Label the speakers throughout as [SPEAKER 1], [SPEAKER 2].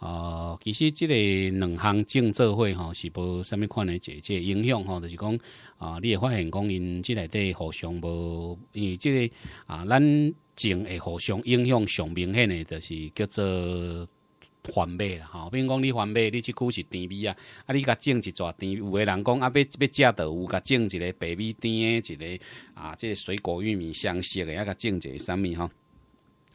[SPEAKER 1] 哦，其实即个两项种策会吼，是无啥物款的这个影响吼，就是讲啊，你会发现讲因即内底互相无，因为即个啊，咱种会互相影响上明显的，就是叫做反美啦吼。比如讲你反美，你即久是甜米啊，啊，你甲种一撮甜，有个人讲啊，要要食到有甲种一个白米甜的一个啊，即、个水果玉米相适的啊，甲种一个啥物吼。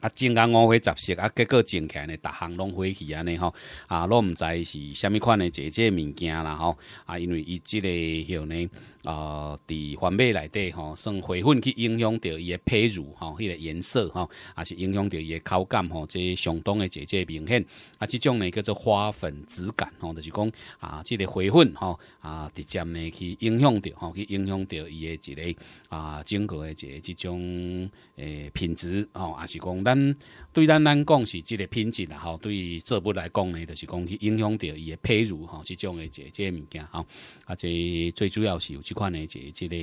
[SPEAKER 1] 啊，种啊五花杂色啊，结果种起来呢，逐项拢回去安尼吼啊，拢毋知是虾物款的姐姐物件啦吼啊，因为伊即个叫呢啊，伫环美内底吼，算花粉去影响着伊的胚乳吼，迄个颜色吼，也是影响着伊的口感吼，即上当的姐姐明显啊，即种呢叫做花粉质感吼，就是讲啊，即个花粉吼啊，直接呢去影响着吼，去影响着伊的一个啊，整个的一个即种诶品质吼，也是讲。咱对咱咱讲是即个品质啦吼，对于作物来讲呢，就是讲去影响着伊的胚乳吼，即种个这这物件吼，啊，这最主要是有即款的这这个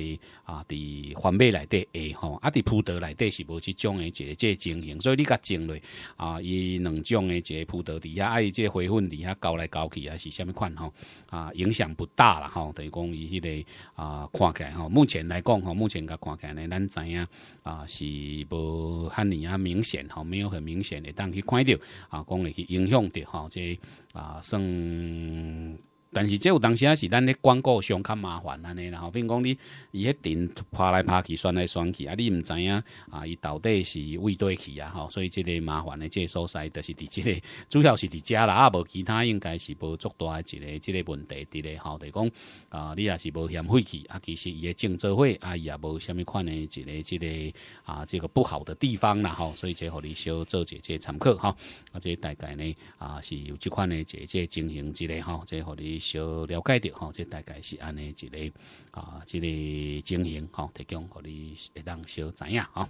[SPEAKER 1] 啊，伫黄贝内底诶吼，啊，伫葡萄内底是无即种个这这情形，所以你甲种类啊，伊两种诶，个葡萄底下，啊，伊这灰粉底下搞来搞去啊，是什么款吼啊，影响不大啦吼，等于讲伊迄个啊，看起来吼，目前来讲吼，目前看起来呢，咱知影啊，是无赫尔啊明显。好，没有很明显的，但去看到，啊，讲嚟去影响的，哈，这啊算。但是即有当时啊，是咱咧广告上较麻烦安尼，然后比如讲你伊迄阵拍来拍去，选来选去啊，你毋知影啊，伊到底是为对去啊，吼，所以即个麻烦的即个所在，就是伫即个，主要是伫遮啦，啊，无其他应该是无足大一个即个问题，伫咧吼，得讲啊，你也是无嫌晦气啊，其实伊的竞争会啊，伊也无虾物款的，即个即个啊，这个不好的地方啦，吼，所以即互和你小做一即参考吼，啊，即个大概呢啊是有即款的即即情形，即个吼，即和你。小了解着吼，这大概是安尼一个啊，一个情形吼，提供互你会当小知影吼。